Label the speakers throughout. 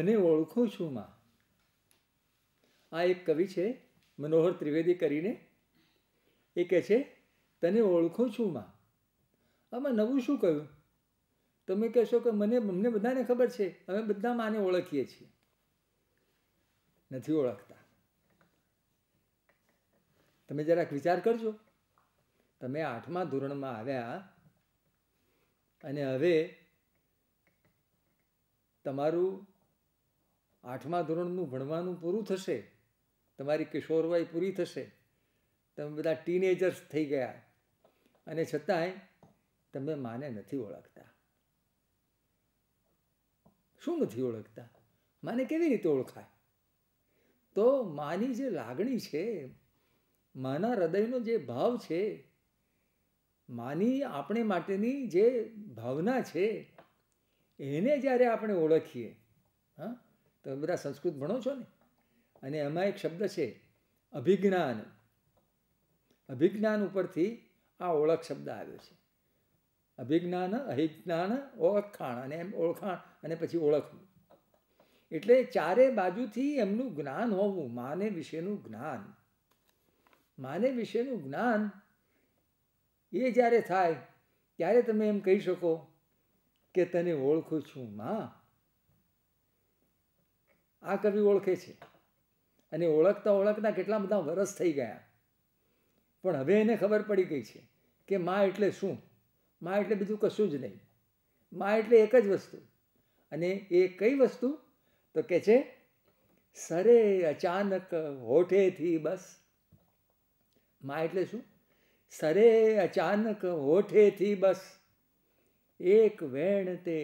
Speaker 1: તને ઓળખું છું માં આ એક કવિ છે મનોહર ત્રિવેદી કરીને એ કહે છે તને ઓળખું છું માં આમાં નવું શું કહ્યું તમે કહેશો કે મને અમને બધાને ખબર છે અમે બધા માને ઓળખીએ છીએ નથી ઓળખતા તમે જરાક વિચાર કરજો તમે આઠમા ધોરણમાં આવ્યા અને હવે તમારું આઠમા ધોરણનું ભણવાનું પૂરું થશે તમારી કિશોરવાઈ પૂરી થશે તમે બધા ટીનેજર્સ થઈ ગયા અને છતાંય તમે માને નથી ઓળખતા શું નથી ઓળખતા માને કેવી રીતે ઓળખાય તો માની જે લાગણી છે માના હૃદયનો જે ભાવ છે માની આપણે માટેની જે ભાવના છે એને જ્યારે આપણે ઓળખીએ હા તમે બધા સંસ્કૃત ભણો છો ને અને એમાં એક શબ્દ છે અભિજ્ઞાન અભિજ્ઞાન ઉપરથી આ ઓળખ શબ્દ આવ્યો છે અભિજ્ઞાન અહિજ્ઞાન ઓળખાણ અને એમ ઓળખાણ અને પછી ઓળખવું એટલે ચારે બાજુથી એમનું જ્ઞાન હોવું માને વિશેનું જ્ઞાન માને વિશેનું જ્ઞાન એ જ્યારે થાય ત્યારે તમે એમ કહી શકો કે તને ઓળખું છું માં આ કવિ ઓળખે છે અને ઓળખતા ઓળખતા કેટલા બધા વરસ થઈ ગયા પણ હવે એને ખબર પડી ગઈ છે કે માં એટલે શું માં એટલે બીજું કશું જ નહીં માં એટલે એક જ વસ્તુ અને એ કઈ વસ્તુ તો કે છે સરે અચાનક હોઠેથી બસ માં એટલે શું સરે અચાનક હોઠેથી બસ એક વેણ તે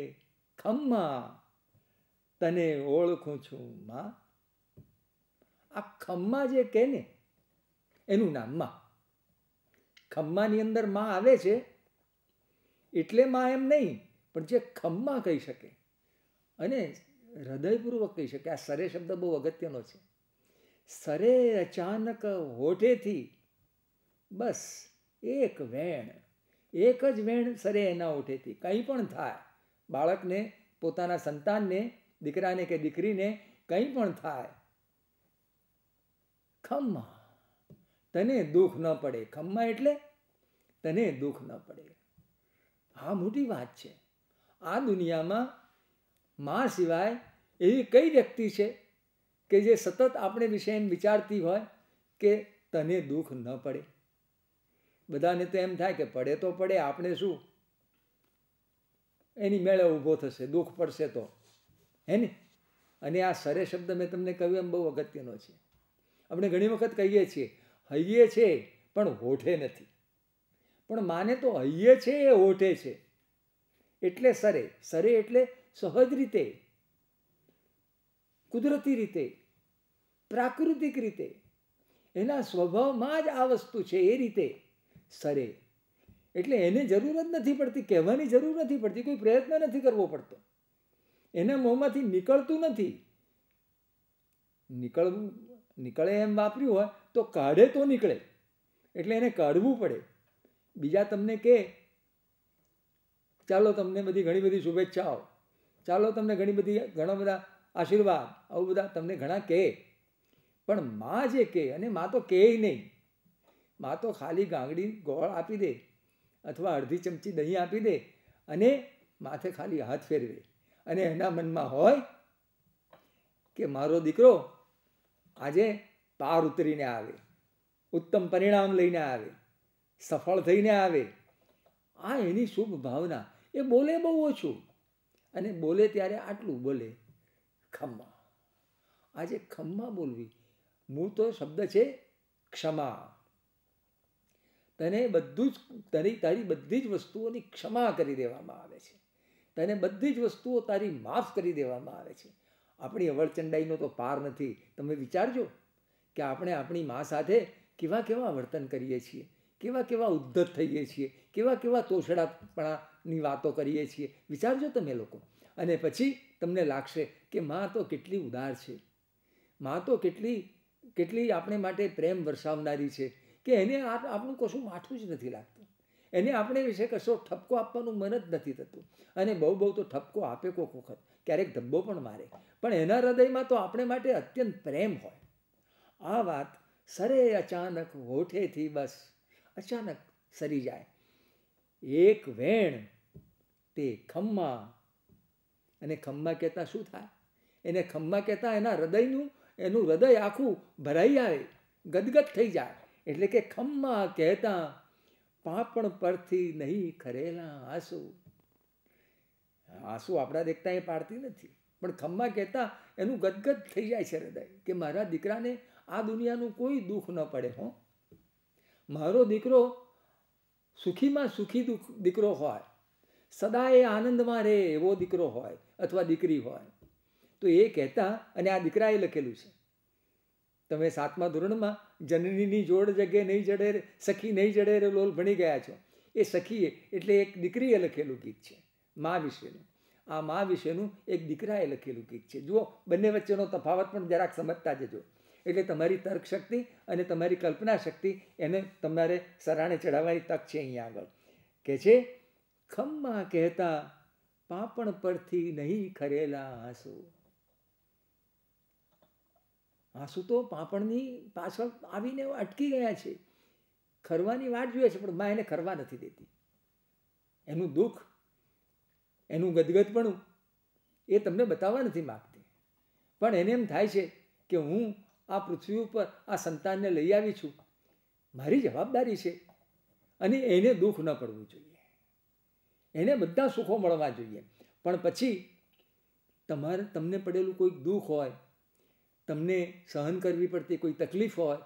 Speaker 1: ખમ્મા તને ઓળખું છું માં આ ખમ્મા જે કહે ને એનું નામ માં ખમ્માની અંદર માં આવે છે એટલે માં એમ નહીં પણ જે ખમ્મા કહી શકે અને હૃદયપૂર્વક કહી શકે આ સરે શબ્દ બહુ અગત્યનો છે સરે અચાનક હોઠેથી બસ એક વેણ એક જ વેણ સરે એના હોઠેથી કંઈ પણ થાય બાળકને પોતાના સંતાનને દીકરાને કે દીકરીને કંઈ પણ થાય ખમ્મા તને દુઃખ ન પડે ખમ્મા એટલે તને દુઃખ ન પડે આ મોટી વાત છે આ દુનિયામાં મા સિવાય એવી કઈ વ્યક્તિ છે કે જે સતત આપણે વિશે એમ વિચારતી હોય કે તને દુઃખ ન પડે બધાને તો એમ થાય કે પડે તો પડે આપણે શું એની મેળે ઊભો થશે દુઃખ પડશે તો હે ને અને આ સરે શબ્દ મેં તમને કહ્યું એમ બહુ અગત્યનો છે આપણે ઘણી વખત કહીએ છીએ હૈયે છે પણ હોઠે નથી પણ માને તો હૈયે છે એ હોઠે છે એટલે સરે સરે એટલે સહજ રીતે કુદરતી રીતે પ્રાકૃતિક રીતે એના સ્વભાવમાં જ આ વસ્તુ છે એ રીતે સરે એટલે એને જરૂર જ નથી પડતી કહેવાની જરૂર નથી પડતી કોઈ પ્રયત્ન નથી કરવો પડતો એના મોંમાંથી નીકળતું નથી નીકળવું નીકળે એમ વાપર્યું હોય તો કાઢે તો નીકળે એટલે એને કાઢવું પડે બીજા તમને કહે ચાલો તમને બધી ઘણી બધી શુભેચ્છાઓ ચાલો તમને ઘણી બધી ઘણા બધા આશીર્વાદ આવું બધા તમને ઘણા કહે પણ માં જે કહે અને માં તો કહે નહીં માં તો ખાલી ગાંગડી ગોળ આપી દે અથવા અડધી ચમચી દહીં આપી દે અને માથે ખાલી હાથ ફેરવે અને એના મનમાં હોય કે મારો દીકરો આજે પાર ઉતરીને આવે ઉત્તમ પરિણામ લઈને આવે સફળ થઈને આવે આ એની શુભ ભાવના એ બોલે બહુ ઓછું અને બોલે ત્યારે આટલું બોલે ખમ્મા આજે ખમ્મા બોલવી મૂળ તો શબ્દ છે ક્ષમા તને બધું જ તારી તારી બધી જ વસ્તુઓની ક્ષમા કરી દેવામાં આવે છે તને બધી જ વસ્તુઓ તારી માફ કરી દેવામાં આવે છે આપણી અવળચંડાઈનો તો પાર નથી તમે વિચારજો કે આપણે આપણી મા સાથે કેવા કેવા વર્તન કરીએ છીએ કેવા કેવા ઉદ્ધત થઈએ છીએ કેવા કેવા તોછડાપણાની વાતો કરીએ છીએ વિચારજો તમે લોકો અને પછી તમને લાગશે કે મા તો કેટલી ઉદાર છે મા તો કેટલી કેટલી આપણે માટે પ્રેમ વરસાવનારી છે કે એને આપણું કશું માઠું જ નથી લાગતું એને આપણે વિશે કશો ઠપકો આપવાનું મન જ નથી થતું અને બહુ બહુ તો ઠપકો આપે કોઈક વખત ક્યારેક ધબ્બો પણ મારે પણ એના હૃદયમાં તો આપણે માટે અત્યંત પ્રેમ હોય આ વાત સરે અચાનક હોઠેથી બસ અચાનક સરી જાય એક વેણ તે ખમ્મા અને ખમ્મા કહેતા શું થાય એને ખમ્મા કહેતા એના હૃદયનું એનું હૃદય આખું ભરાઈ આવે ગદગદ થઈ જાય એટલે કે ખમ્મા કહેતા પાપણ પરથી નહીં ખરેલા આંસુ આંસુ આપણા દેખતા એ પાડતી નથી પણ ખમ્મા કહેતા એનું ગદગદ થઈ જાય છે હૃદય કે મારા દીકરાને આ દુનિયાનું કોઈ દુઃખ ન પડે હો મારો દીકરો સુખીમાં સુખી દુઃખ દીકરો હોય સદા એ આનંદમાં રહે એવો દીકરો હોય અથવા દીકરી હોય તો એ કહેતા અને આ દીકરાએ લખેલું છે તમે સાતમા ધોરણમાં જનનીની જોડ જગ્યાએ નહીં જડે સખી નહીં જડે રે લોલ ભણી ગયા છો એ સખીએ એટલે એક દીકરીએ લખેલું ગીત છે મા વિશેનું આ મા વિશેનું એક દીકરાએ લખેલું ગીત છે જુઓ બંને વચ્ચેનો તફાવત પણ જરાક સમજતા જજો એટલે તમારી તર્કશક્તિ અને તમારી કલ્પના શક્તિ એને તમારે સરાણે ચઢાવવાની તક છે અહીંયા આગળ કે છે ખમ્મા કહેતા પાપણ પરથી નહીં ખરેલા આંસુ આંસુ તો પાંપણની પાછળ આવીને અટકી ગયા છે ખરવાની વાટ જોઈએ છે પણ મા એને ખરવા નથી દેતી એનું દુઃખ એનું ગદગદપણું એ તમને બતાવવા નથી માગતી પણ એને એમ થાય છે કે હું આ પૃથ્વી ઉપર આ સંતાનને લઈ આવી છું મારી જવાબદારી છે અને એને દુઃખ ન પડવું જોઈએ એને બધા સુખો મળવા જોઈએ પણ પછી તમારે તમને પડેલું કોઈક દુઃખ હોય તમને સહન કરવી પડતી કોઈ તકલીફ હોય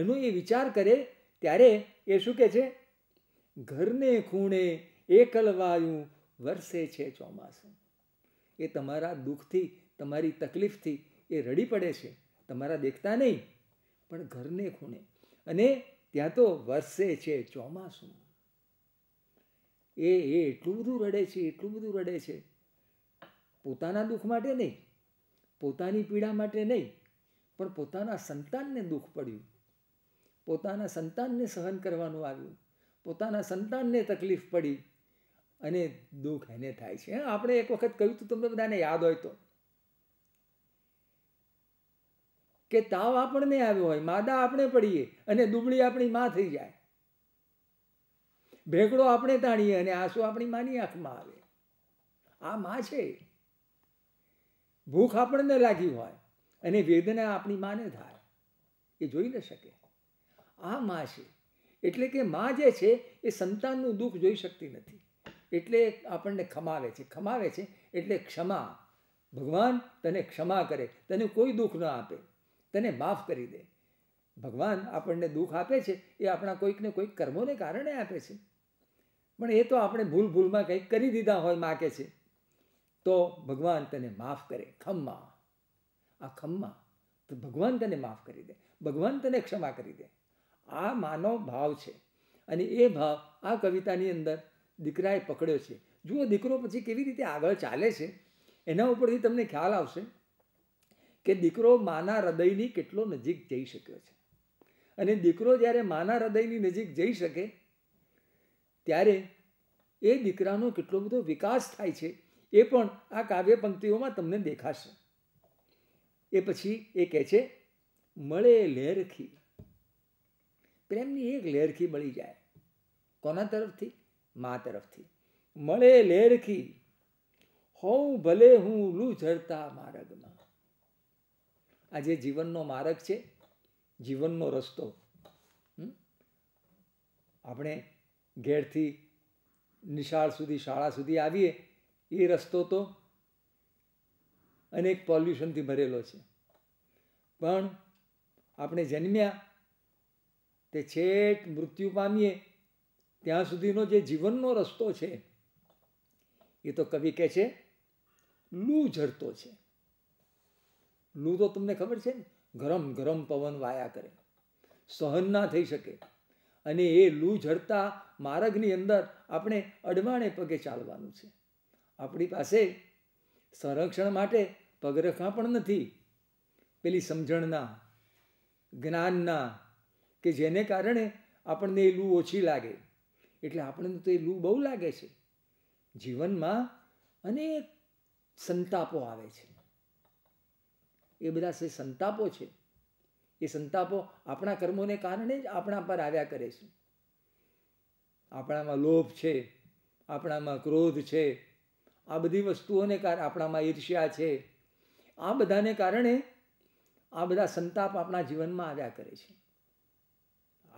Speaker 1: એનો એ વિચાર કરે ત્યારે એ શું કહે છે ઘરને ખૂણે એકલવાયું વરસે છે ચોમાસું એ તમારા દુઃખથી તમારી તકલીફથી એ રડી પડે છે તમારા દેખતા નહીં પણ ઘરને ખૂણે અને ત્યાં તો વરસે છે ચોમાસું એ એ એટલું બધું રડે છે એટલું બધું રડે છે પોતાના દુઃખ માટે નહીં પોતાની પીડા માટે નહીં પણ પોતાના સંતાનને દુઃખ પડ્યું પોતાના સંતાનને સહન કરવાનું આવ્યું પોતાના સંતાનને તકલીફ પડી અને દુઃખ એને થાય છે આપણે એક વખત કહ્યું તું તમને બધાને યાદ હોય તો કે તાવ આપણને આવ્યો હોય માદા આપણે પડીએ અને દુબળી આપણી માં થઈ જાય ભેગડો આપણે તાણીએ અને આંસુ આપણી માની આંખમાં આવે આ માં છે ભૂખ આપણને લાગી હોય અને વેદના આપણી માને ધાર એ જોઈ ન શકે આ માં છે એટલે કે માં જે છે એ સંતાનનું દુઃખ જોઈ શકતી નથી એટલે આપણને ખમાવે છે ખમાવે છે એટલે ક્ષમા ભગવાન તને ક્ષમા કરે તને કોઈ દુઃખ ન આપે તને માફ કરી દે ભગવાન આપણને દુઃખ આપે છે એ આપણા કોઈકને કોઈક કર્મોને કારણે આપે છે પણ એ તો આપણે ભૂલ ભૂલમાં કંઈક કરી દીધા હોય માગે છે તો ભગવાન તને માફ કરે ખમ્મા આ ખમ્મા તો ભગવાન તને માફ કરી દે ભગવાન તને ક્ષમા કરી દે આ માનવ ભાવ છે અને એ ભાવ આ કવિતાની અંદર દીકરાએ પકડ્યો છે જુઓ દીકરો પછી કેવી રીતે આગળ ચાલે છે એના ઉપરથી તમને ખ્યાલ આવશે કે દીકરો માના હૃદયની કેટલો નજીક જઈ શક્યો છે અને દીકરો જ્યારે માના હૃદયની નજીક જઈ શકે ત્યારે એ દીકરાનો કેટલો બધો વિકાસ થાય છે એ પણ આ કાવ્ય પંક્તિઓમાં તમને દેખાશે એ પછી એ કહે છે મળે લહેરખી પ્રેમની એક લહેરખી મળી જાય કોના તરફથી મા તરફથી મળે લહેરખી હોઉં ભલે હું લૂ માર્ગમાં આજે જીવનનો માર્ગ છે જીવનનો રસ્તો આપણે ઘેરથી નિશાળ સુધી શાળા સુધી આવીએ એ રસ્તો તો અને એક પોલ્યુશનથી ભરેલો છે પણ આપણે જન્મ્યા તે છેક મૃત્યુ પામીએ ત્યાં સુધીનો જે જીવનનો રસ્તો છે એ તો કવિ કહે છે લૂ ઝરતો છે લૂ તો તમને ખબર છે ને ગરમ ગરમ પવન વાયા કરે સહન ના થઈ શકે અને એ લૂ ઝરતા માર્ગની અંદર આપણે અડવાણે પગે ચાલવાનું છે આપણી પાસે સંરક્ષણ માટે પગરખાં પણ નથી પેલી સમજણના જ્ઞાનના કે જેને કારણે આપણને એ લૂ ઓછી લાગે એટલે આપણને તો એ લૂ બહુ લાગે છે જીવનમાં અનેક સંતાપો આવે છે એ બધા જે સંતાપો છે એ સંતાપો આપણા કર્મોને કારણે જ આપણા પર આવ્યા કરે છે આપણામાં લોભ છે આપણામાં ક્રોધ છે આ બધી વસ્તુઓને કારણે આપણામાં ઈર્ષ્યા છે આ બધાને કારણે આ બધા સંતાપ આપણા જીવનમાં આવ્યા કરે છે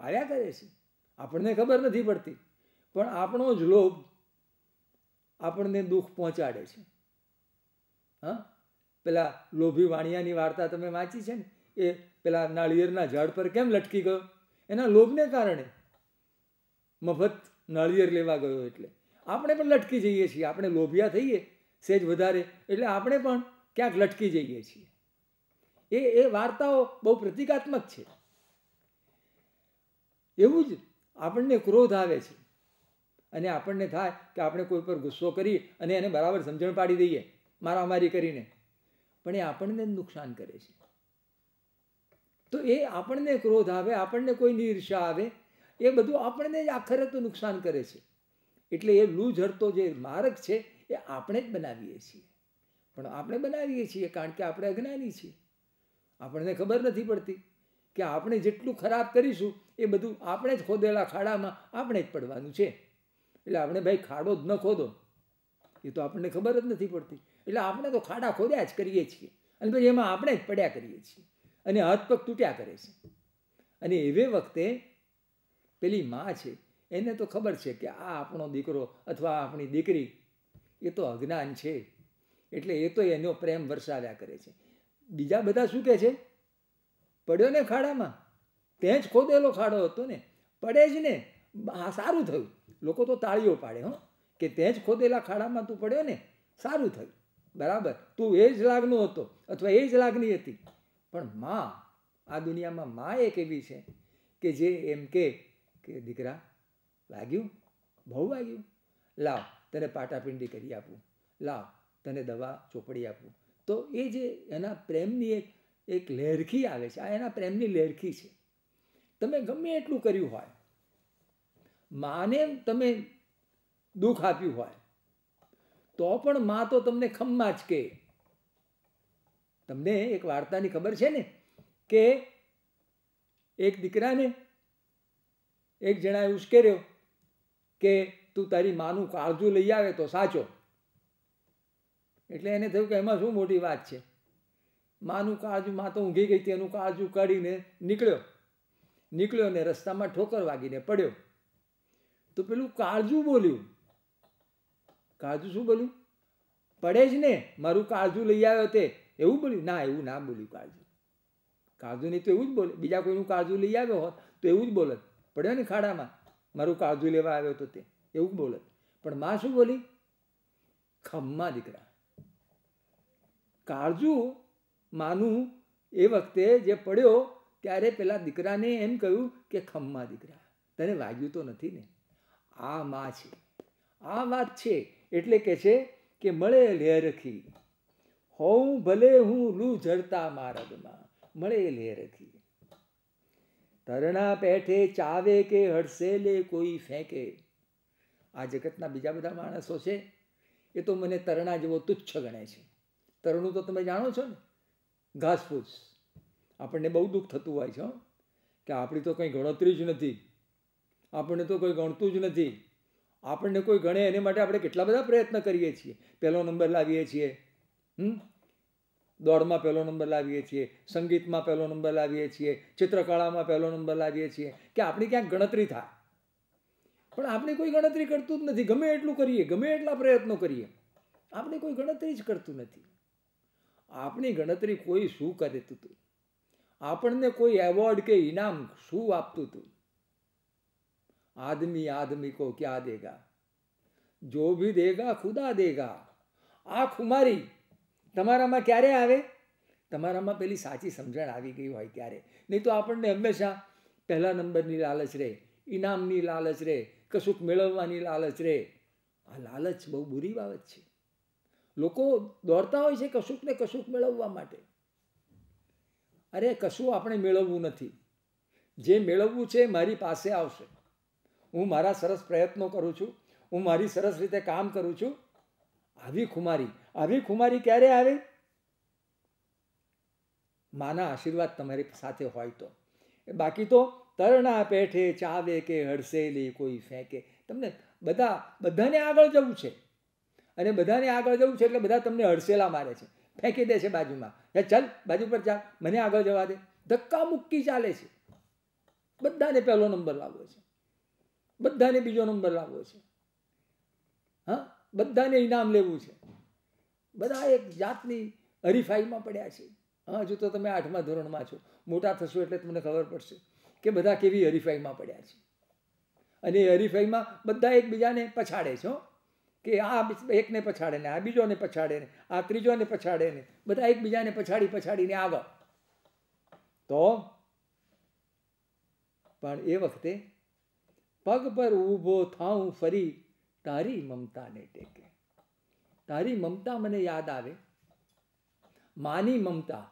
Speaker 1: આવ્યા કરે છે આપણને ખબર નથી પડતી પણ આપણો જ લોભ આપણને દુઃખ પહોંચાડે છે હા પેલા લોભી વાણિયાની વાર્તા તમે વાંચી છે ને એ પેલા નાળિયેરના ઝાડ પર કેમ લટકી ગયો એના લોભને કારણે મફત નાળિયેર લેવા ગયો એટલે આપણે પણ લટકી જઈએ છીએ આપણે લોભિયા થઈએ સેજ વધારે એટલે આપણે પણ ક્યાંક લટકી જઈએ છીએ એ એ વાર્તાઓ બહુ પ્રતિકાત્મક છે એવું જ આપણને ક્રોધ આવે છે અને આપણને થાય કે આપણે કોઈ પર ગુસ્સો કરી અને એને બરાબર સમજણ પાડી દઈએ મારામારી કરીને પણ એ આપણને જ નુકસાન કરે છે તો એ આપણને ક્રોધ આવે આપણને કોઈની ઈર્ષા આવે એ બધું આપણને જ આખરે તો નુકસાન કરે છે એટલે એ લૂઝ હરતો જે માર્ગ છે એ આપણે જ બનાવીએ છીએ પણ આપણે બનાવીએ છીએ કારણ કે આપણે અજ્ઞાની છીએ આપણને ખબર નથી પડતી કે આપણે જેટલું ખરાબ કરીશું એ બધું આપણે જ ખોદેલા ખાડામાં આપણે જ પડવાનું છે એટલે આપણે ભાઈ ખાડો જ ન ખોદો એ તો આપણને ખબર જ નથી પડતી એટલે આપણે તો ખાડા ખોદ્યા જ કરીએ છીએ અને પછી એમાં આપણે જ પડ્યા કરીએ છીએ અને હાથ પગ તૂટ્યા કરે છે અને એવે વખતે પેલી મા છે એને તો ખબર છે કે આ આપણો દીકરો અથવા આપણી દીકરી એ તો અજ્ઞાન છે એટલે એ તો એનો પ્રેમ વરસાવ્યા કરે છે બીજા બધા શું કહે છે પડ્યો ને ખાડામાં તે જ ખોદેલો ખાડો હતો ને પડે જ ને સારું થયું લોકો તો તાળીઓ પાડે હો કે તે જ ખોદેલા ખાડામાં તું પડ્યો ને સારું થયું બરાબર તું એ જ લાગનો હતો અથવા એ જ લાગણી હતી પણ માં આ દુનિયામાં માં એક એવી છે કે જે એમ કે કે દીકરા લાગ્યું બહુ વાગ્યું લાવ તને પાટાપિંડી કરી આપું લાવ તને દવા ચોપડી આપું તો એ જે એના પ્રેમની એક એક લહેરખી આવે છે આ એના પ્રેમની લહેરખી છે તમે ગમે એટલું કર્યું હોય માને તમે દુઃખ આપ્યું હોય તો પણ મા તો તમને ખમમાં જ કે તમને એક વાર્તાની ખબર છે ને કે એક દીકરાને એક જણાએ ઉશ્કેર્યો કે તું તારી માનું કાળજું લઈ આવે તો સાચો એટલે એને થયું કે એમાં શું મોટી વાત છે માનું કાજુ માં તો ઊંઘી ગઈ તેનું કાળજું કાઢીને નીકળ્યો નીકળ્યો ને રસ્તામાં ઠોકર વાગીને પડ્યો તો પેલું કાળજું બોલ્યું કાળજું શું બોલ્યું પડે જ ને મારું કાળજું લઈ આવ્યો તે એવું બોલ્યું ના એવું ના બોલ્યું કાળજું કાળજું નહીં તો એવું જ બોલે બીજા કોઈનું કાળજું લઈ આવ્યો હોત તો એવું જ બોલત પડ્યો ને ખાડામાં મારું કાળજું લેવા આવ્યો તો તે એવું જ બોલત પણ માં શું બોલી ખમ્મા દીકરા કાળજુ માનું એ વખતે જે પડ્યો ત્યારે પેલા દીકરાને એમ કહ્યું કે ખમ્મા દીકરા તને વાગ્યું તો નથી ને આ મા છે આ વાત છે એટલે કે છે કે મળે રખી હોઉં ભલે હું લૂ ઝરતા મારગમાં મળે રખી તરણા પેઠે ચાવે કે હડસે લે કોઈ ફેંકે આ જગતના બીજા બધા માણસો છે એ તો મને તરણા જેવો તુચ્છ ગણે છે તરણું તો તમે જાણો છો ને ઘાસફૂસ આપણને બહુ દુઃખ થતું હોય છે કે આપણી તો કંઈ ગણતરી જ નથી આપણને તો કોઈ ગણતું જ નથી આપણને કોઈ ગણે એને માટે આપણે કેટલા બધા પ્રયત્ન કરીએ છીએ પહેલો નંબર લાવીએ છીએ દોડમાં પહેલો નંબર લાવીએ છીએ સંગીતમાં પહેલો નંબર લાવીએ છીએ ચિત્રકળામાં પહેલો નંબર લાવીએ છીએ કે આપણી ક્યાંક ગણતરી થાય પણ આપણે કોઈ ગણતરી કરતું જ નથી ગમે એટલું કરીએ ગમે એટલા પ્રયત્નો કરીએ આપણે કોઈ ગણતરી જ કરતું નથી આપણી ગણતરી કોઈ શું કરતું હતું આપણને કોઈ એવોર્ડ કે ઇનામ શું આપતું હતું આદમી આદમી કો ક્યાં દેગા જો ભી દેગા ખુદા દેગા આ ખુમારી તમારામાં ક્યારે આવે તમારામાં પેલી સાચી સમજણ આવી ગઈ હોય ત્યારે નહીં તો આપણને હંમેશા પહેલા નંબરની લાલચ રહે ઇનામની લાલચ રહે કશુંક મેળવવાની લાલચ રહે આ લાલચ બહુ બુરી બાબત છે લોકો દોડતા હોય છે કશુંક ને કશુંક મેળવવા માટે અરે કશું આપણે મેળવવું નથી જે મેળવવું છે મારી પાસે આવશે હું મારા સરસ પ્રયત્નો કરું છું હું મારી સરસ રીતે કામ કરું છું આવી ખુમારી આવી ખુમારી ક્યારે આવે માના આશીર્વાદ તમારી સાથે હોય તો બાકી તો તરણા પેઠે ચાવે કે હડસેલી કોઈ ફેંકે તમને બધા બધાને આગળ જવું છે અને બધાને આગળ જવું છે એટલે બધા તમને હડસેલા મારે છે ફેંકી દે છે બાજુમાં એ ચાલ બાજુ પર ચાલ મને આગળ જવા દે ધક્કા મુક્કી ચાલે છે બધાને પહેલો નંબર લાવવો છે બધાને બીજો નંબર લાવવો છે હા બધાને ઇનામ લેવું છે બધા એક જાતની હરીફાઈમાં પડ્યા છે હા હજુ તો તમે આઠમા ધોરણમાં છો મોટા થશો એટલે તમને ખબર પડશે કે બધા કેવી હરીફાઈમાં પડ્યા છે અને એ હરીફાઈમાં બધા એકબીજાને પછાડે છે છો કે આ એકને પછાડે ને આ બીજોને પછાડે ને આ ત્રીજોને પછાડે ને બધા એકબીજાને પછાડી પછાડીને આગળ તો પણ એ વખતે પગ પર ઊભો થાઉં ફરી તારી મમતાને ટેકે તારી મમતા મને યાદ આવે માની મમતા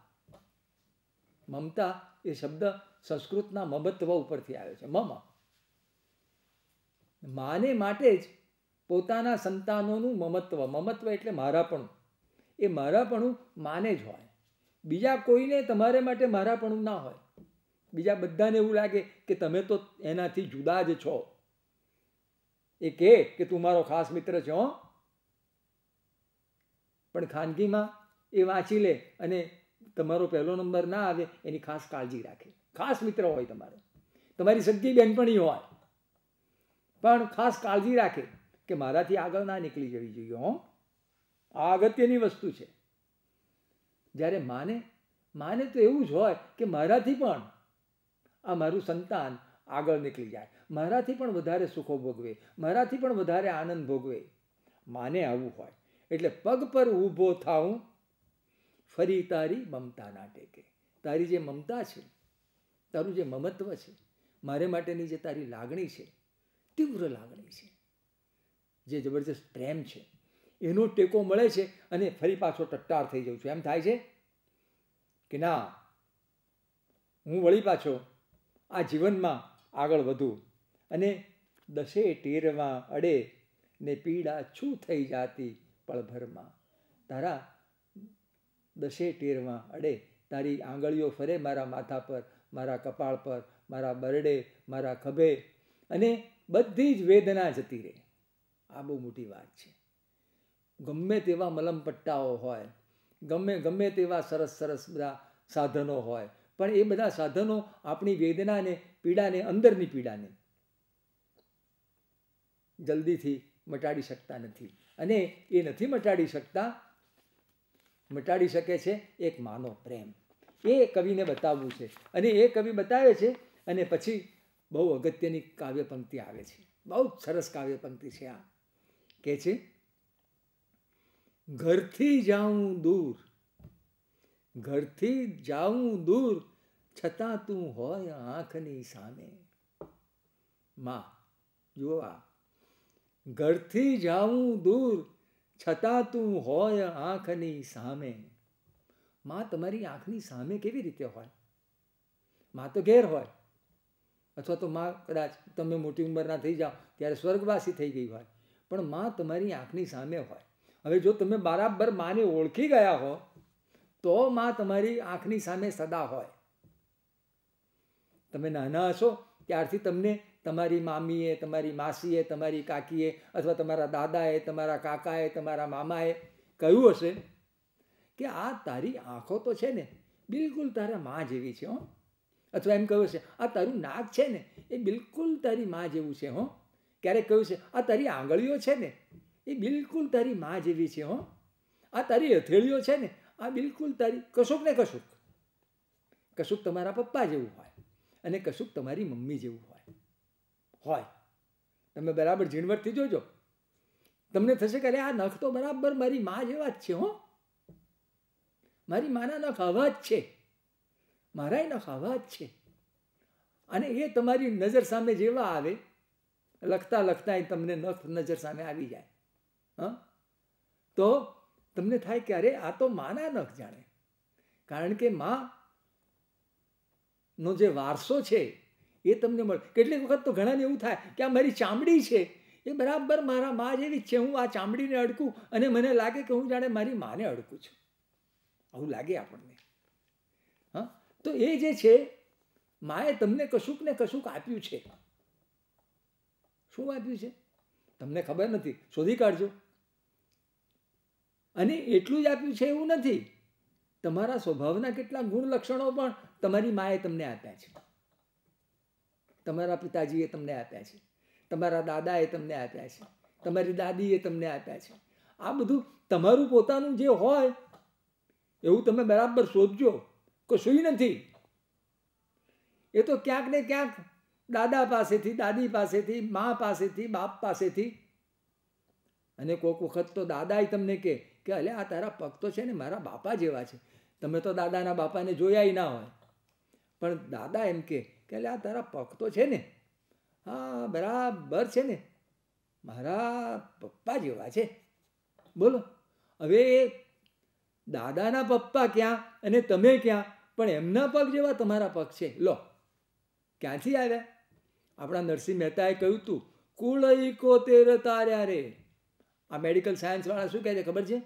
Speaker 1: મમતા એ શબ્દ સંસ્કૃતના મમત્વ ઉપરથી આવ્યો છે મમ માને માટે જ પોતાના સંતાનોનું મમત્વ મમત્વ એટલે મારાપણું એ મારાપણું માને જ હોય બીજા કોઈને તમારે માટે મારાપણું ના હોય બીજા બધાને એવું લાગે કે તમે તો એનાથી જુદા જ છો એ કહે કે તું મારો ખાસ મિત્ર છે હો પણ ખાનગીમાં એ વાંચી લે અને તમારો પહેલો નંબર ના આવે એની ખાસ કાળજી રાખે ખાસ મિત્ર હોય તમારો તમારી સગી બેનપણી હોય પણ ખાસ કાળજી રાખે કે મારાથી આગળ ના નીકળી જવી જોઈએ હો આ અગત્યની વસ્તુ છે જ્યારે માને માને તો એવું જ હોય કે મારાથી પણ આ મારું સંતાન આગળ નીકળી જાય મારાથી પણ વધારે સુખો ભોગવે મારાથી પણ વધારે આનંદ ભોગવે માને આવું હોય એટલે પગ પર ઊભો થાઉં ફરી તારી મમતા ના ટેકે તારી જે મમતા છે તારું જે મમત્વ છે મારે માટેની જે તારી લાગણી છે તીવ્ર લાગણી છે જે જબરજસ્ત પ્રેમ છે એનો ટેકો મળે છે અને ફરી પાછો ટટ્ટાર થઈ જાઉં છું એમ થાય છે કે ના હું વળી પાછો આ જીવનમાં આગળ વધુ અને દશે ટેરમાં અડે ને પીડા છું થઈ જાતી પળભરમાં તારા દશે ટેરમાં અડે તારી આંગળીઓ ફરે મારા માથા પર મારા કપાળ પર મારા બરડે મારા ખભે અને બધી જ વેદના જતી રહે આ બહુ મોટી વાત છે ગમે તેવા મલમપટ્ટાઓ હોય ગમે ગમે તેવા સરસ સરસ બધા સાધનો હોય પણ એ બધા સાધનો આપણી વેદનાને પીડાને અંદરની પીડાને જલ્દીથી મટાડી શકતા નથી અને એ નથી મટાડી શકતા મટાડી શકે છે એક માનો પ્રેમ એ કવિને બતાવવું છે અને એ કવિ બતાવે છે અને પછી બહુ અગત્યની કાવ્ય પંક્તિ આવે છે બહુ સરસ કાવ્ય પંક્તિ છે આ કે છે ઘરથી જાઉં દૂર ઘરથી જાઉં દૂર છતાં તું હોય આંખની સામે માં જુઓ આ ઘરથી જાઉં દૂર છતાં તું હોય આંખની સામે માં તમારી આંખની સામે કેવી રીતે હોય માં તો ઘેર હોય અથવા તો માં કદાચ તમે મોટી ઉંમરના થઈ જાઓ ત્યારે સ્વર્ગવાસી થઈ ગઈ હોય પણ માં તમારી આંખની સામે હોય હવે જો તમે બરાબર માને ઓળખી ગયા હો તો માં તમારી આંખની સામે સદા હોય તમે નાના હશો ત્યારથી તમને તમારી મામીએ તમારી માસીએ તમારી કાકીએ અથવા તમારા દાદાએ તમારા કાકાએ તમારા મામાએ કહ્યું હશે કે આ તારી આંખો તો છે ને બિલકુલ તારા માં જેવી છે હો અથવા એમ કહ્યું હશે આ તારું નાક છે ને એ બિલકુલ તારી માં જેવું છે હો ક્યારેક કહ્યું છે આ તારી આંગળીઓ છે ને એ બિલકુલ તારી મા જેવી છે હો આ તારી હથેળીઓ છે ને આ બિલકુલ તારી કશુંક ને કશુંક કશુંક તમારા પપ્પા જેવું હોય અને કશુંક તમારી મમ્મી જેવું હોય હોય તમે બરાબર ઝીણવટથી જોજો તમને થશે કે અરે આ નખ તો બરાબર મારી મા જેવા જ છે હો મારી માના નખ આવા જ છે મારાય નખ આવા જ છે અને એ તમારી નજર સામે જેવા આવે લખતા લખતા તમને નખ નજર સામે આવી જાય હં તો તમને થાય કે અરે આ તો માના નખ જાણે કારણ કે મા નો જે વારસો છે એ તમને મળે કેટલીક વખત તો ઘણાને એવું થાય કે આ મારી ચામડી છે એ બરાબર મારા મા જેવી છે હું આ ચામડીને અડકું અને મને લાગે કે હું જાણે મારી માને અડકું છું આવું લાગે આપણને હા તો એ જે છે માએ તમને કશુંક ને કશુંક આપ્યું છે શું આપ્યું છે તમને ખબર નથી શોધી કાઢજો અને એટલું જ આપ્યું છે એવું નથી તમારા સ્વભાવના કેટલા ગુણ લક્ષણો પણ તમારી માએ તમને આપ્યા છે તમારા પિતાજીએ તમને આપ્યા છે તમારા દાદાએ તમને આપ્યા છે તમારી દાદીએ તમને આપ્યા છે આ બધું તમારું પોતાનું જે હોય એવું તમે બરાબર શોધજો કે શું નથી એ તો ક્યાંક ને ક્યાંક દાદા પાસેથી દાદી પાસેથી મા પાસેથી બાપ પાસેથી અને કોઈક વખત તો દાદાએ તમને કહે કે અલે આ તારા પગ તો છે ને મારા બાપા જેવા છે તમે તો દાદાના બાપાને જોયા ના હોય પણ દાદા એમ કે અલે આ તારા પગ તો છે ને હા બરાબર છે ને મારા પપ્પા જેવા છે બોલો હવે દાદાના પપ્પા ક્યાં અને તમે ક્યાં પણ એમના પગ જેવા તમારા પગ છે લો ક્યાંથી આવ્યા આપણા નરસિંહ મહેતાએ કહ્યું હતું કુલ એકોતેર તાર્યા રે આ મેડિકલ સાયન્સવાળા શું કહે છે ખબર છે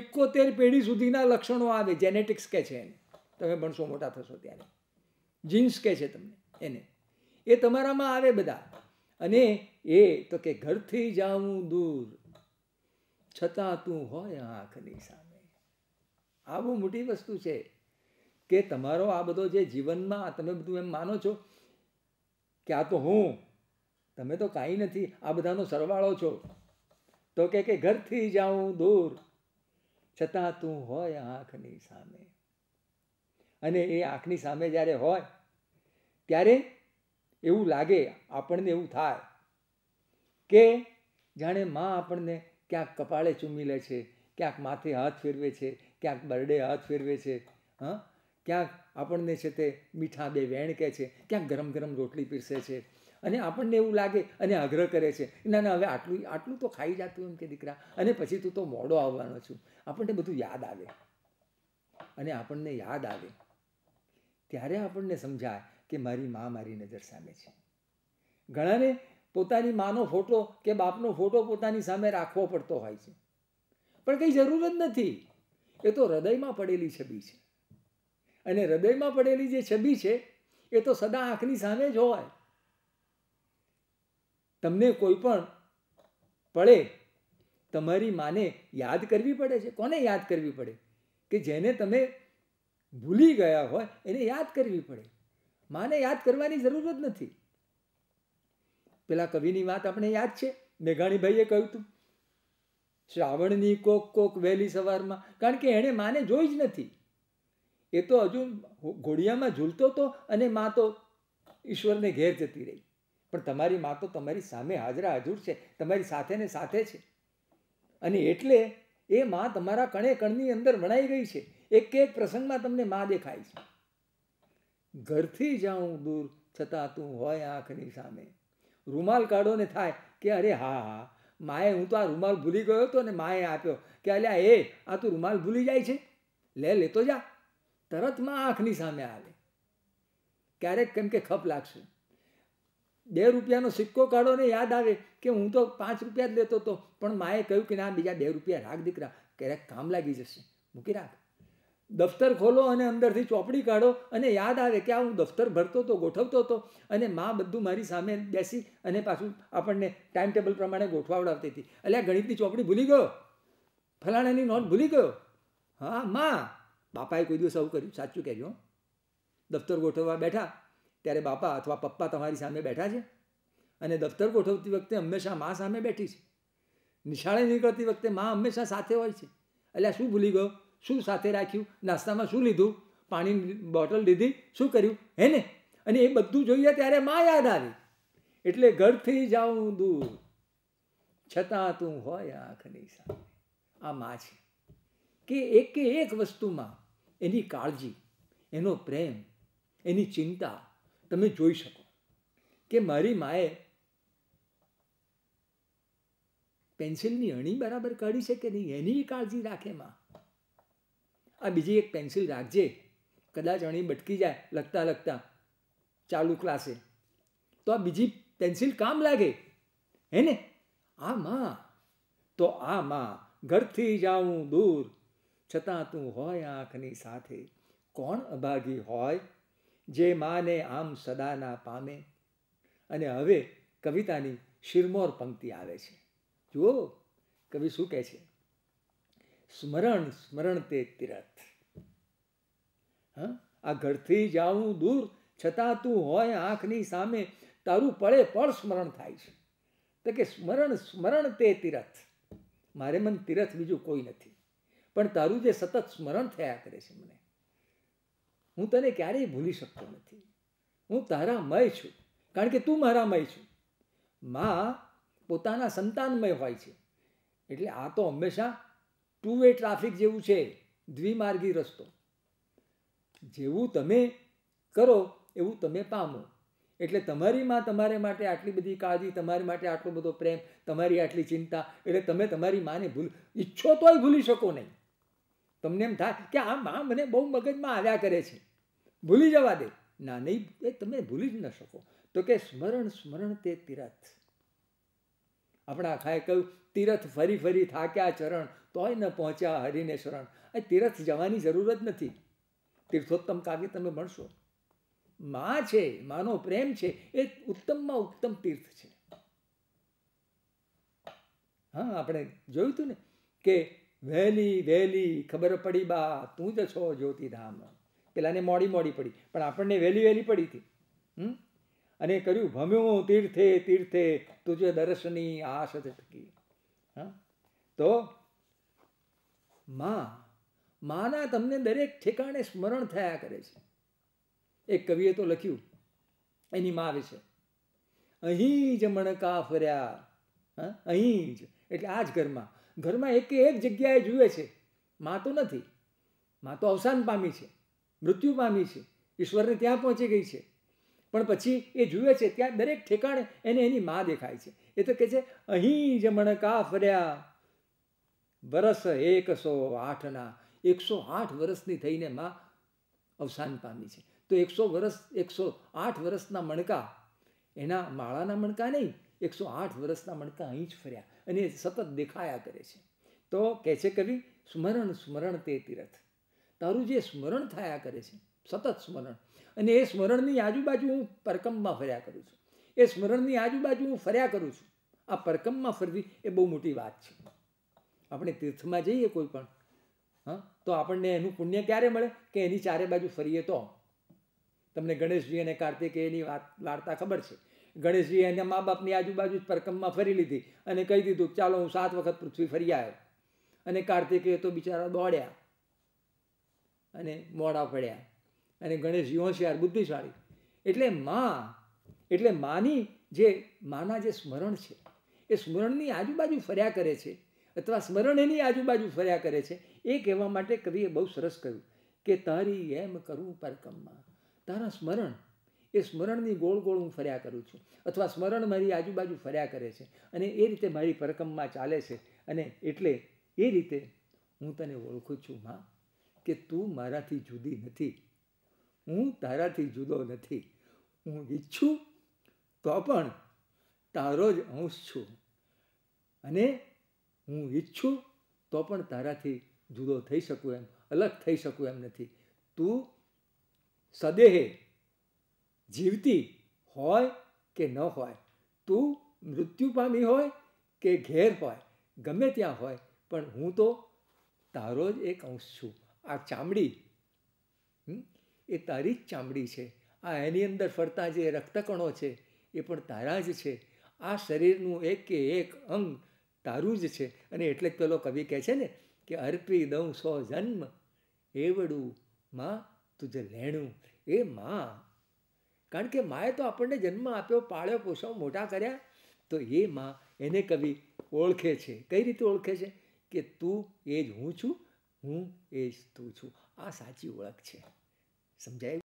Speaker 1: એકોતેર પેઢી સુધીના લક્ષણો આવે જેનેટિક્સ કહે છે એને તમે ભણશો મોટા થશો ત્યારે જીન્સ કહે છે તમને એને એ તમારામાં આવે બધા અને એ તો કે ઘરથી જાઉં દૂર છતાં તું હોય આંખની સામે આ બહુ મોટી વસ્તુ છે કે તમારો આ બધો જે જીવનમાં તમે બધું એમ માનો છો કે આ તો હું તમે તો કાંઈ નથી આ બધાનો સરવાળો છો તો કે કે ઘરથી જાઉં દૂર છતાં તું હોય આંખની સામે અને એ આંખની સામે જ્યારે હોય ત્યારે એવું લાગે આપણને એવું થાય કે જાણે માં આપણને ક્યાંક કપાળે ચૂમી લે છે ક્યાંક માથે હાથ ફેરવે છે ક્યાંક બરડે હાથ ફેરવે છે હા ક્યાંક આપણને છે તે મીઠા બે વેણ કહે છે ક્યાંક ગરમ ગરમ રોટલી પીરસે છે અને આપણને એવું લાગે અને આગ્રહ કરે છે ના ના હવે આટલું આટલું તો ખાઈ જતું એમ કે દીકરા અને પછી તું તો મોડો આવવાનો છું આપણને બધું યાદ આવે અને આપણને યાદ આવે ત્યારે આપણને સમજાય કે મારી મા મારી નજર સામે છે ઘણાને પોતાની માનો ફોટો કે બાપનો ફોટો પોતાની સામે રાખવો પડતો હોય છે પણ કંઈ જરૂર જ નથી એ તો હૃદયમાં પડેલી છબી છે અને હૃદયમાં પડેલી જે છબી છે એ તો સદા આંખની સામે જ હોય તમને કોઈ પણ પડે તમારી માને યાદ કરવી પડે છે કોને યાદ કરવી પડે કે જેને તમે ભૂલી ગયા હોય એને યાદ કરવી પડે માને યાદ કરવાની જરૂર જ નથી પેલા કવિની વાત આપણે યાદ છે મેઘાણીભાઈએ કહ્યું હતું શ્રાવણની કોક કોક વહેલી સવારમાં કારણ કે એણે માને જોઈ જ નથી એ તો હજુ ઘોડિયામાં ઝૂલતો હતો અને મા તો ઈશ્વરને ઘેર જતી રહી પણ તમારી મા તો તમારી સામે હાજરા હાજુર છે તમારી સાથે ને સાથે છે અને એટલે એ મા તમારા કણે કણની અંદર વણાઈ ગઈ છે એક એક પ્રસંગમાં તમને મા દેખાય છે ઘરથી જાઉં દૂર છતાં તું હોય આંખની સામે રૂમાલ કાઢો ને થાય કે અરે હા હા માએ હું તો આ રૂમાલ ભૂલી ગયો હતો ને માએ આપ્યો કે અલ્યા એ આ તું રૂમાલ ભૂલી જાય છે લે લેતો જા તરતમાં આંખની સામે આવે ક્યારેક કેમ કે ખપ લાગશે બે રૂપિયાનો સિક્કો કાઢો ને યાદ આવે કે હું તો પાંચ રૂપિયા જ લેતો હતો પણ માએ કહ્યું કે ના બીજા બે રૂપિયા રાખ દીકરા ક્યારેક કામ લાગી જશે મૂકી રાખ દફતર ખોલો અને અંદરથી ચોપડી કાઢો અને યાદ આવે કે આ હું દફતર ભરતો હતો ગોઠવતો હતો અને મા બધું મારી સામે બેસી અને પાછું આપણને ટાઈમ ટેબલ પ્રમાણે ગોઠવાવડાવતી હતી એટલે આ ગણિતની ચોપડી ભૂલી ગયો ફલાણાની નોટ ભૂલી ગયો હા મા બાપાએ કોઈ દિવસ આવું કર્યું સાચું કહેજો દફતર ગોઠવવા બેઠા ત્યારે બાપા અથવા પપ્પા તમારી સામે બેઠા છે અને દફતર ગોઠવતી વખતે હંમેશા મા સામે બેઠી છે નિશાળે નીકળતી વખતે મા હંમેશા સાથે હોય છે એટલે શું ભૂલી ગયો શું સાથે રાખ્યું નાસ્તામાં શું લીધું પાણીની બોટલ લીધી શું કર્યું હે ને અને એ બધું જોઈએ ત્યારે મા યાદ આવી એટલે ઘરથી જાઉં દૂર છતાં તું હોય આંખની સામે આ મા છે કે એકે એક વસ્તુમાં એની કાળજી એનો પ્રેમ એની ચિંતા તમે જોઈ શકો કે મારી માએ પેન્સિલની અણી બરાબર કાઢી છે કે નહીં એની કાળજી રાખે માં આ બીજી એક પેન્સિલ રાખજે કદાચ અણી બટકી જાય લખતા લખતા ચાલુ ક્લાસે તો આ બીજી પેન્સિલ કામ લાગે હે ને આ માં તો આ માં ઘરથી જાઉં દૂર છતાં તું હોય આંખની સાથે કોણ અભાગી હોય જે માને આમ સદાના પામે અને હવે કવિતાની શિરમોર પંક્તિ આવે છે જુઓ કવિ શું કહે છે સ્મરણ સ્મરણ તે તીરથ હા આ ઘરથી જાઉં દૂર છતાં તું હોય આંખની સામે તારું પળે પણ સ્મરણ થાય છે તો કે સ્મરણ સ્મરણ તે તીરથ મારે મન તીરથ બીજું કોઈ નથી પણ તારું જે સતત સ્મરણ થયા કરે છે મને હું તને ક્યારેય ભૂલી શકતો નથી હું તારા મય છું કારણ કે તું મારા મય છું મા પોતાના સંતાનમય હોય છે એટલે આ તો હંમેશા ટુ વે ટ્રાફિક જેવું છે દ્વિમાર્ગી રસ્તો જેવું તમે કરો એવું તમે પામો એટલે તમારી માં તમારે માટે આટલી બધી કાળજી તમારી માટે આટલો બધો પ્રેમ તમારી આટલી ચિંતા એટલે તમે તમારી માને ભૂલ ઈચ્છો તોય ભૂલી શકો નહીં તમને એમ થાય કે આમ આ મને બહુ મગજમાં આવ્યા કરે છે ભૂલી જવા દે ના નહીં એ તમે ભૂલી જ ન શકો તો કે સ્મરણ સ્મરણ તે તીરથ આપણા આખાએ કહ્યું તીરથ ફરી ફરી થાક્યા ચરણ તોય ન પહોંચ્યા હરિને શરણ એ તીરથ જવાની જરૂર જ નથી તીર્થોત્તમ કાવ્ય તમે ભણશો માં છે માનો પ્રેમ છે એ ઉત્તમમાં ઉત્તમ તીર્થ છે હા આપણે જોયું હતું ને કે વહેલી વહેલી ખબર પડી બા તું જ છો જ્યોતિધામ પેલાને મોડી મોડી પડી પણ આપણને વહેલી વહેલી પડી હતી અને કર્યું ભમ્યું તીર્થે તીર્થે તુજે દર્શની આશ થકી હા તો માં માના તમને દરેક ઠેકાણે સ્મરણ થયા કરે છે એક કવિએ તો લખ્યું એની માં વિશે અહીં જ મણકા ફર્યા અહીં જ એટલે આ જ ઘરમાં ઘરમાં એક એક જગ્યાએ જુએ છે મા તો નથી મા તો અવસાન પામી છે મૃત્યુ પામી છે ઈશ્વરને ત્યાં પહોંચી ગઈ છે પણ પછી એ જુએ છે ત્યાં દરેક ઠેકાણે એને એની મા દેખાય છે એ તો કહે છે અહીં જ મણકા ફર્યા વરસ એકસો આઠના એકસો આઠ વર્ષની થઈને મા અવસાન પામી છે તો એકસો વર્ષ એકસો આઠ વર્ષના મણકા એના માળાના મણકા નહીં એકસો આઠ વર્ષના મળતા અહીં જ ફર્યા અને સતત દેખાયા કરે છે તો કહે છે કવિ સ્મરણ સ્મરણ તે તીર્થ તારું જે સ્મરણ થયા કરે છે સતત સ્મરણ અને એ સ્મરણની આજુબાજુ હું પરકમમાં ફર્યા કરું છું એ સ્મરણની આજુબાજુ હું ફર્યા કરું છું આ પરકમમાં ફરવી એ બહુ મોટી વાત છે આપણે તીર્થમાં જઈએ કોઈ પણ હા તો આપણને એનું પુણ્ય ક્યારે મળે કે એની ચારે બાજુ ફરીએ તો તમને ગણેશજી અને કાર્તિકેયની વાત વાર્તા ખબર છે ગણેશજી એના મા બાપની આજુબાજુ જ પરકમમાં ફરી લીધી અને કહી દીધું ચાલો હું સાત વખત પૃથ્વી ફરી આવ્યો અને કાર્તિકે તો બિચારા દોડ્યા અને મોડા પડ્યા અને ગણેશજી હોશિયાર બુદ્ધિશાળી એટલે મા એટલે માની જે માના જે સ્મરણ છે એ સ્મરણની આજુબાજુ ફર્યા કરે છે અથવા સ્મરણ એની આજુબાજુ ફર્યા કરે છે એ કહેવા માટે કવિએ બહુ સરસ કહ્યું કે તારી એમ કરવું પરકમમાં તારા સ્મરણ એ સ્મરણની ગોળ ગોળ હું ફર્યા કરું છું અથવા સ્મરણ મારી આજુબાજુ ફર્યા કરે છે અને એ રીતે મારી પરકમમાં ચાલે છે અને એટલે એ રીતે હું તને ઓળખું છું માં કે તું મારાથી જુદી નથી હું તારાથી જુદો નથી હું ઈચ્છું તો પણ તારો જ અંશ છું અને હું ઈચ્છું તો પણ તારાથી જુદો થઈ શકું એમ અલગ થઈ શકું એમ નથી તું સદેહે જીવતી હોય કે ન હોય તું મૃત્યુ પામી હોય કે ઘેર હોય ગમે ત્યાં હોય પણ હું તો તારો જ એક અંશ છું આ ચામડી એ તારી જ ચામડી છે આ એની અંદર ફરતા જે રક્તકણો છે એ પણ તારા જ છે આ શરીરનું એક કે એક અંગ તારું જ છે અને એટલે પેલો કવિ કહે છે ને કે અર્પી દઉં સો જન્મ એવડું માં તુજે લેણું એ માં કારણ કે માએ તો આપણને જન્મ આપ્યો પાળ્યો પોષો મોટા કર્યા તો એ માં એને કવિ ઓળખે છે કઈ રીતે ઓળખે છે કે તું એ જ હું છું હું એ જ તું છું આ સાચી ઓળખ છે સમજાય